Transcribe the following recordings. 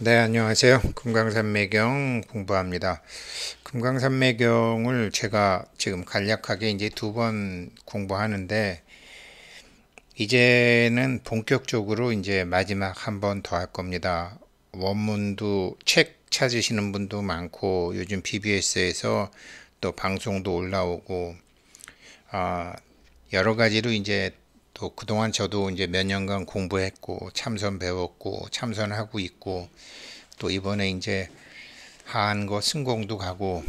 네, 안녕하세요. 금강산매경 공부합니다. 금강산매경을 제가 지금 간략하게 이제 두 번 공부하는데 이제는 본격적으로 이제 마지막 한 번 더 할 겁니다. 원문도 책 찾으시는 분도 많고 요즘 BBS에서 또 방송도 올라오고 아, 여러 가지로 이제 또 그동안 저도 이제 몇 년간 공부했고 참선 배웠고 참선하고 있고 또 이번에 이제 한거 승공도 가고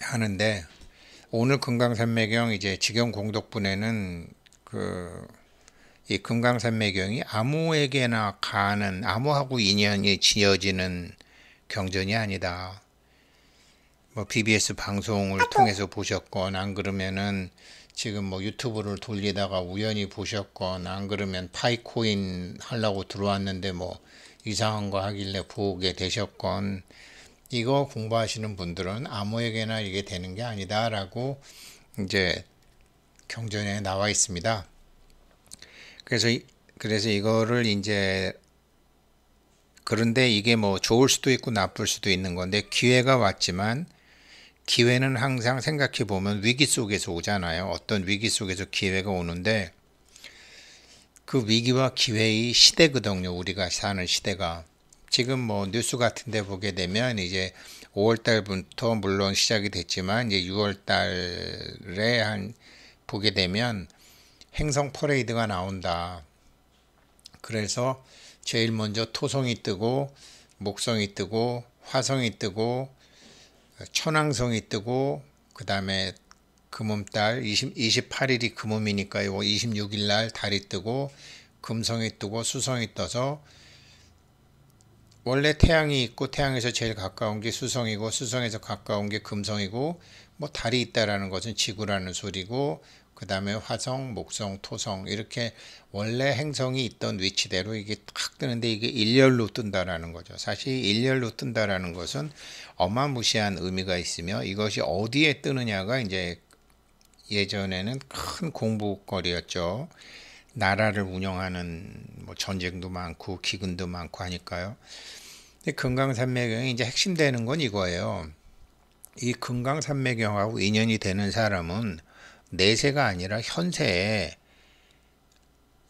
하는데 오늘 금강산매경 이제 직영 공덕분에는 그 이 금강산매경이 아무에게나 가는 아무하고 인연이 지어지는 경전이 아니다. 뭐 BBS 방송을 통해서 보셨건 안 그러면은 지금 뭐 유튜브를 돌리다가 우연히 보셨건 안 그러면 파이코인 하려고 들어왔는데 뭐 이상한 거 하길래 보게 되셨건 이거 공부하시는 분들은 아무에게나 이게 되는 게 아니다라고 이제 경전에 나와 있습니다. 그래서 그래서 이거를 이제 그런데 이게 뭐 좋을 수도 있고 나쁠 수도 있는 건데 기회가 왔지만 기회는 항상 생각해 보면 위기 속에서 오잖아요. 어떤 위기 속에서 기회가 오는데 그 위기와 기회의 시대거든요. 우리가 사는 시대가. 지금 뭐 뉴스 같은 데 보게 되면 이제 5월 달부터 물론 시작이 됐지만 이제 6월 달에 한 보게 되면 행성 퍼레이드가 나온다. 그래서 제일 먼저 토성이 뜨고 목성이 뜨고 화성이 뜨고 천왕성이 뜨고 그 다음에 금음달 20, 28일이 금음이니까 요 26일 날 달이 뜨고 금성이 뜨고 수성이 떠서 원래 태양이 있고 태양에서 제일 가까운 게 수성이고 수성에서 가까운 게 금성이고 뭐 달이 있다라는 것은 지구라는 소리고 그 다음에 화성, 목성, 토성 이렇게 원래 행성이 있던 위치대로 이게 탁 뜨는데 이게 일렬로 뜬다라는 거죠. 사실 일렬로 뜬다라는 것은 어마무시한 의미가 있으며 이것이 어디에 뜨느냐가 이제 예전에는 큰 공부거리였죠. 나라를 운영하는 뭐 전쟁도 많고 기근도 많고 하니까요. 근데 금강산매경이 이제 핵심되는 건 이거예요. 이 금강산매경하고 인연이 되는 사람은 내세가 아니라 현세에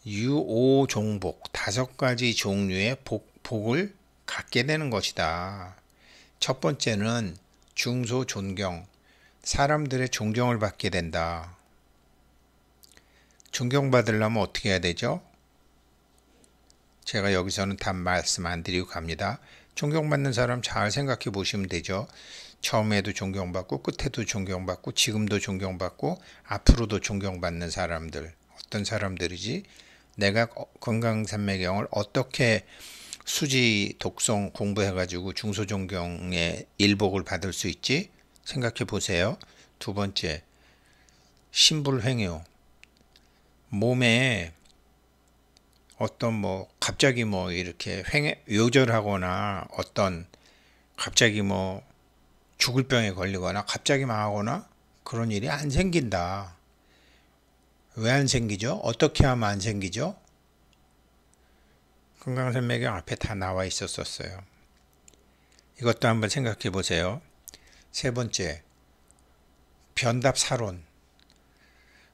유오종복 다섯 가지 종류의 복, 복을 갖게 되는 것이다. 첫 번째는 중소 존경, 사람들의 존경을 받게 된다. 존경받으려면 어떻게 해야 되죠? 제가 여기서는 단 말씀 안 드리고 갑니다. 존경받는 사람 잘 생각해 보시면 되죠. 처음에도 존경받고 끝에도 존경받고 지금도 존경받고 앞으로도 존경받는 사람들 어떤 사람들이지 내가 어, 건강산맥경을 어떻게 수지 독성 공부해 가지고 중소존경의 일복을 받을 수 있지 생각해 보세요 두 번째 신불횡요 몸에 어떤 뭐 갑자기 뭐 이렇게 횡 요절하거나 어떤 갑자기 뭐 죽을 병에 걸리거나 갑자기 망하거나 그런 일이 안 생긴다. 왜 안 생기죠? 어떻게 하면 안 생기죠? 건강산매경 앞에 다 나와 있었었어요. 이것도 한번 생각해 보세요. 세 번째, 변답사론.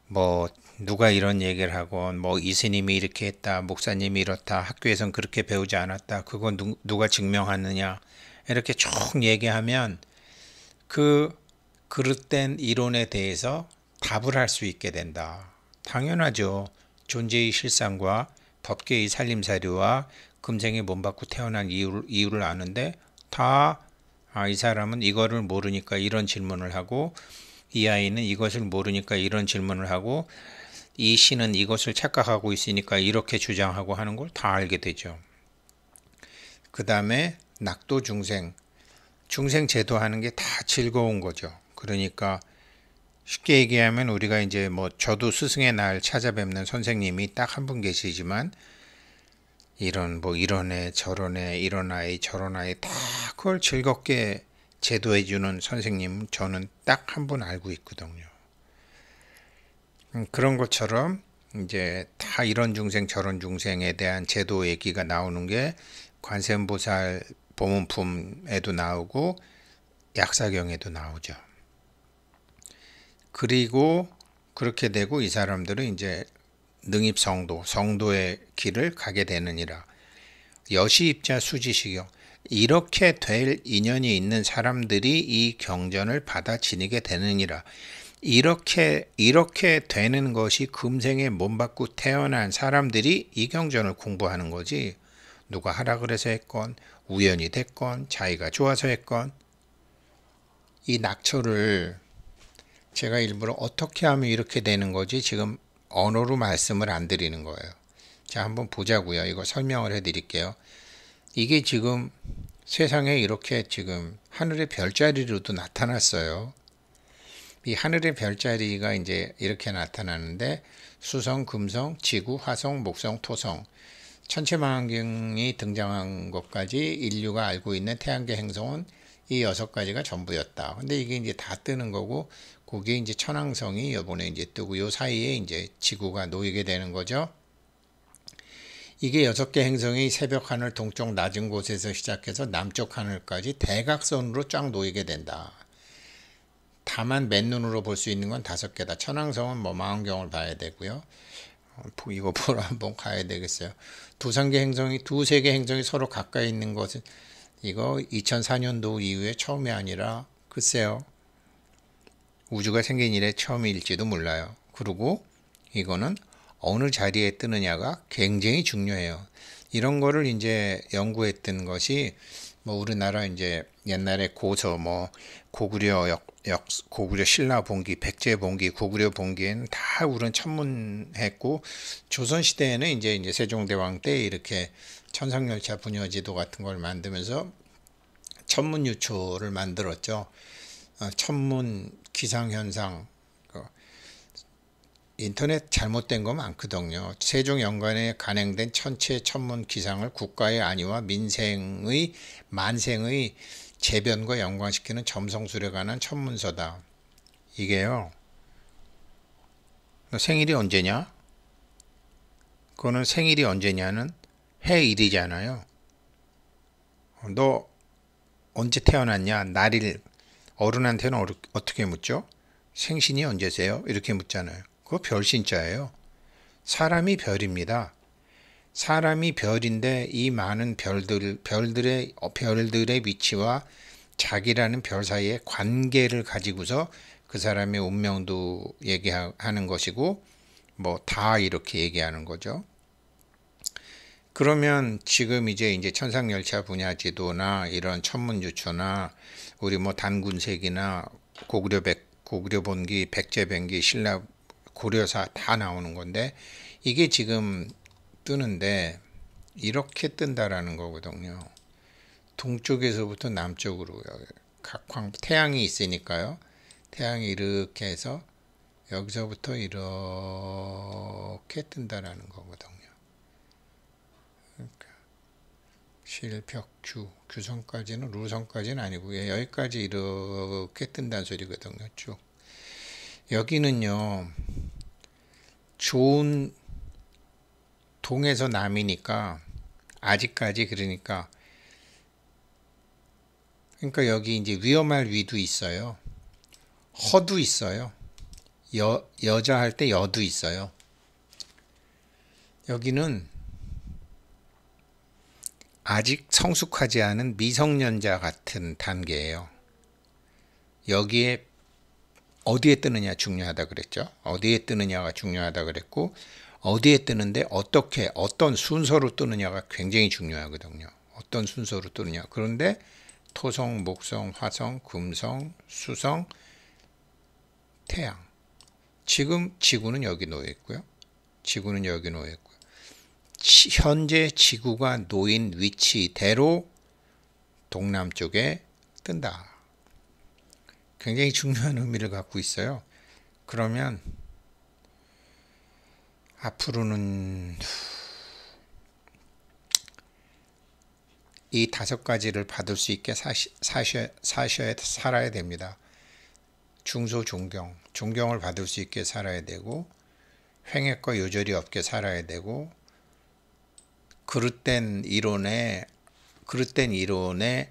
뭐 누가 이런 얘기를 하건 뭐 이스님이 이렇게 했다, 목사님이 이렇다, 학교에선 그렇게 배우지 않았다, 그건 누, 누가 증명하느냐 이렇게 쭉 얘기하면 그 그릇된 이론에 대해서 답을 할 수 있게 된다. 당연하죠. 존재의 실상과 덮개의 살림살이와 금생에 몸받고 태어난 이유를, 이유를 아는데 다 아, 사람은 이거를 모르니까 이런 질문을 하고 이 아이는 이것을 모르니까 이런 질문을 하고 이 씨는 이것을 착각하고 있으니까 이렇게 주장하고 하는 걸 다 알게 되죠. 그 다음에 낙도 중생 중생 제도하는 게 다 즐거운 거죠. 그러니까 쉽게 얘기하면 우리가 이제 뭐 저도 스승의 날 찾아뵙는 선생님이 딱 한 분 계시지만 이런 뭐 이런 애 저런 애 이런 아이 저런 아이 다 그걸 즐겁게 제도해 주는 선생님 저는 딱 한 분 알고 있거든요. 음, 그런 것처럼 이제 다 이런 중생 저런 중생에 대한 제도 얘기가 나오는 게 관세음보살 보문품에도 나오고 약사경에도 나오죠. 그리고 그렇게 되고 이 사람들은 이제 능입 성도, 성도의 길을 가게 되느니라. 여시입자 수지시경 이렇게 될 인연이 있는 사람들이 이 경전을 받아 지니게 되느니라. 이렇게 이렇게 되는 것이 금생에 몸 받고 태어난 사람들이 이 경전을 공부하는 거지. 누가 하라 그래서 했건 우연히 됐건 자기가 좋아서 했건 이 낙처를 제가 일부러 어떻게 하면 이렇게 되는 거지 지금 언어로 말씀을 안 드리는 거예요. 자 한번 보자고요. 이거 설명을 해드릴게요. 이게 지금 세상에 이렇게 지금 하늘의 별자리로도 나타났어요. 이 하늘의 별자리가 이제 이렇게 나타나는데 수성, 금성, 지구, 화성, 목성, 토성 천체망원경이 등장한 것까지 인류가 알고 있는 태양계 행성은 이 여섯 가지가 전부였다. 근데 이게 이제 다 뜨는 거고 거기에 이제 천왕성이 요번에 이제 뜨고 요 사이에 이제 지구가 놓이게 되는 거죠. 이게 여섯 개 행성이 새벽 하늘 동쪽 낮은 곳에서 시작해서 남쪽 하늘까지 대각선으로 쫙 놓이게 된다. 다만 맨눈으로 볼 수 있는 건 다섯 개다. 천왕성은 뭐 망원경을 봐야 되고요. 이거 보러 한번 가야 되겠어요. 두 상계 행성이 두 세계 행성이 서로 가까이 있는 것은 이거 2004년도 이후에 처음이 아니라 글쎄요. 우주가 생긴 일의 처음일지도 몰라요. 그리고 이거는 어느 자리에 뜨느냐가 굉장히 중요해요. 이런 거를 이제 연구했던 것이 뭐 우리나라 이제 옛날에 고서 뭐 고구려 역, 역 고구려 신라 봉기, 백제 봉기, 고구려 봉기는다 우린 천문했고 조선 시대에는 이제 이제 세종대왕 때 이렇게 천상열차 분여지도 같은 걸 만들면서 천문유초를 만들었죠. 어, 천문 기상현상 그 인터넷 잘못된 거 많거든요. 세종 연관에 간행된 천체 천문 기상을 국가의 안위와 민생의 만생의 재변과 연관시키는 점성술에 관한 첫문서다 이게요. 생일이 언제냐? 그거는 생일이 언제냐는 해일이잖아요. 너 언제 태어났냐? 날일 어른한테는 어르, 어떻게 묻죠? 생신이 언제세요? 이렇게 묻잖아요. 그거 별신자예요. 사람이 별입니다. 사람이 별인데 이 많은 별들 별들의 별들의 위치와 자기라는 별 사이의 관계를 가지고서 그 사람의 운명도 얘기하는 것이고 뭐 다 이렇게 얘기하는 거죠. 그러면 지금 이제 이제 천상열차 분야 지도나 이런 천문유추나 우리 뭐 단군색이나 고구려 백 고구려 본기 백제 b 기 신라 고려사 다 나오는 건데 이게 지금 뜨는데 이렇게 뜬다라는 거거든요. 동쪽에서부터 남쪽으로 각광 태양이 있으니까요. 태양이 이렇게 해서 여기서부터 이렇게 뜬다라는 거거든요. 그러니까 실벽주 규성까지는루성까지는 아니고요. 예, 여기까지 이렇게 뜬다는 소리거든요. 쭉 여기는요. 좋은 동에서 남이니까 아직까지 그러니까 그러니까 여기 이제 위험할 위도 있어요. 허도 있어요. 여, 여자 할 때 여도 있어요. 여기는 아직 성숙하지 않은 미성년자 같은 단계예요. 여기에 어디에 뜨느냐 중요하다 그랬죠. 어디에 뜨느냐가 중요하다 그랬고 어디에 뜨는데 어떻게 어떤 순서로 뜨느냐가 굉장히 중요하거든요. 어떤 순서로 뜨느냐. 그런데 토성, 목성, 화성, 금성, 수성, 태양. 지금 지구는 여기 놓여 있고요. 지구는 여기 놓여 있고요. 현재 지구가 놓인 위치대로 동남쪽에 뜬다. 굉장히 중요한 의미를 갖고 있어요. 그러면 앞으로는 이 다섯 가지를 받을 수 있게 사시, 사셔, 사셔야, 살아야 됩니다. 중소 존경, 존경을 받을 수 있게 살아야 되고 횡액과 요절이 없게 살아야 되고 그릇된 이론에 그릇된 이론에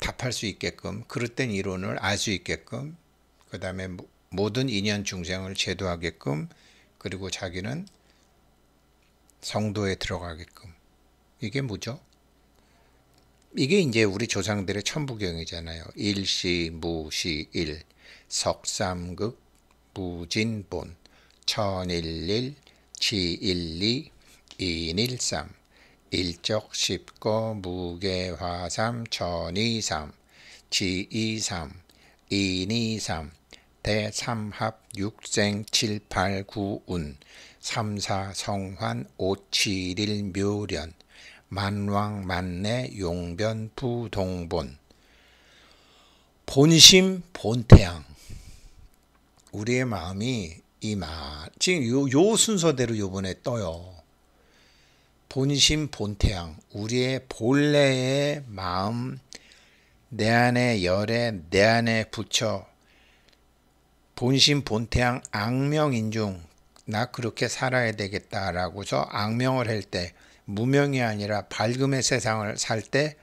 답할 수 있게끔 그릇된 이론을 알 수 있게끔 그 다음에 모든 인연 중생을 제도하게끔 그리고 자기는 성도에 들어가게끔. 이게 뭐죠? 이게 이제 우리 조상들의 천부경이잖아요. 일시, 무시, 일, 석삼극, 무진본, 천일일, 지일리, 인일삼, 일적십거, 무게화삼, 천이삼, 지이삼, 인이삼, 대, 삼합, 육생, 칠, 팔, 구, 운, 삼사, 성환, 오, 칠, 일, 묘련, 만왕, 만내, 용변, 부동본 본심, 본태양 우리의 마음이 이 말, 지금 요, 요 순서대로 요번에 떠요. 본심, 본태양, 우리의 본래의 마음, 내 안에 열에, 내 안에 붙여 본심 본태양 악명인 중나 그렇게 살아야 되겠다라고서 악명을 할 때 무명이 아니라 밝음의 세상을 살 때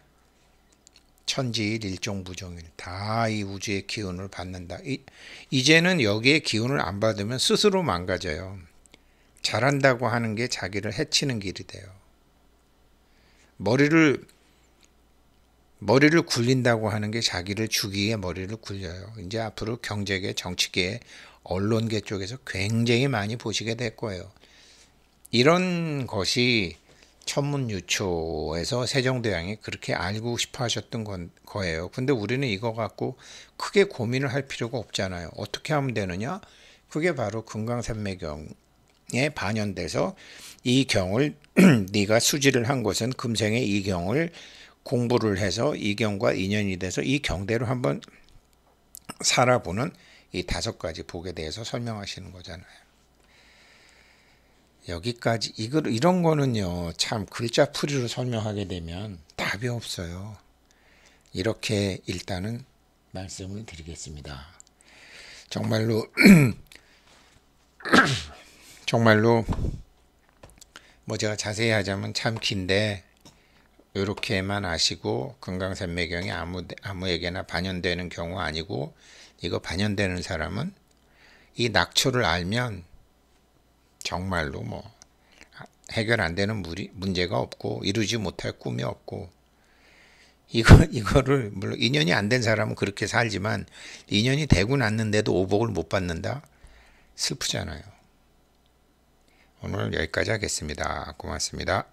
천지일 일종 부정일 다 이 우주의 기운을 받는다. 이, 이제는 여기에 기운을 안 받으면 스스로 망가져요. 잘한다고 하는 게 자기를 해치는 길이 돼요. 머리를 머리를 굴린다고 하는 게 자기를 죽이기에 머리를 굴려요. 이제 앞으로 경제계, 정치계, 언론계 쪽에서 굉장히 많이 보시게 될 거예요. 이런 것이 천문유초에서 세종대왕이 그렇게 알고 싶어 하셨던 건, 거예요. 근데 우리는 이거 갖고 크게 고민을 할 필요가 없잖아요. 어떻게 하면 되느냐? 그게 바로 금강산매경에 반영돼서 이 경을 네가 수지를 한 것은 금생의 이 경을 공부를 해서 이 경과 인연이 돼서 이 경대로 한번 살아보는 이 다섯 가지 복에 대해서 설명하시는 거잖아요. 여기까지 이거 이런 거는요 참 글자풀이로 설명하게 되면 답이 없어요. 이렇게 일단은 말씀을 드리겠습니다. 정말로 정말로 뭐 제가 자세히 하자면 참 긴데 이렇게만 아시고 건강산매경이 아무 아무에게나 반영되는 경우 아니고 이거 반영되는 사람은 이 낙초를 알면 정말로 뭐 해결 안 되는 무리, 문제가 없고 이루지 못할 꿈이 없고 이거 이거를 물론 인연이 안 된 사람은 그렇게 살지만 인연이 되고 났는데도 오복을 못 받는다 슬프잖아요. 오늘 여기까지 하겠습니다. 고맙습니다.